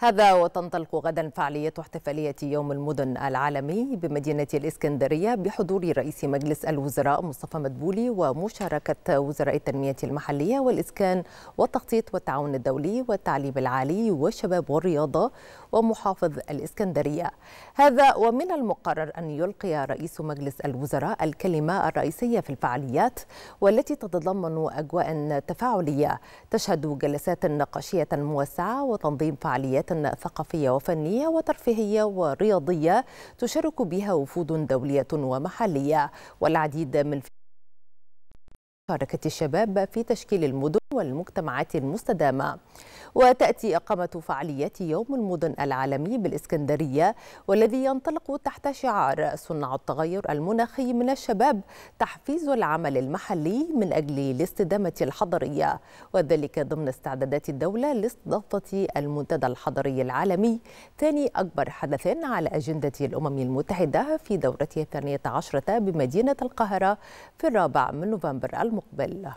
هذا وتنطلق غدا فعالية احتفالية يوم المدن العالمي بمدينة الإسكندرية بحضور رئيس مجلس الوزراء مصطفى مدبولي ومشاركة وزراء التنمية المحلية والإسكان والتخطيط والتعاون الدولي والتعليم العالي والشباب والرياضة ومحافظ الإسكندرية هذا ومن المقرر أن يلقي رئيس مجلس الوزراء الكلمة الرئيسية في الفعاليات والتي تتضمن أجواء تفاعلية تشهد جلسات نقاشية موسعة وتنظيم فعاليات ثقافية وفنية وترفيهية ورياضية تشارك بها وفود دولية ومحلية والعديد من مشاركة الشباب في تشكيل المدن والمجتمعات المستدامة وتأتي إقامة فعالية يوم المدن العالمي بالإسكندرية والذي ينطلق تحت شعار صنع التغير المناخي من الشباب تحفيز العمل المحلي من أجل الاستدامة الحضرية وذلك ضمن استعدادات الدولة لاستضافة المنتدى الحضري العالمي ثاني أكبر حدث على أجندة الأمم المتحدة في دورته الثانية عشرة بمدينة القاهرة في الرابع من نوفمبر المقبل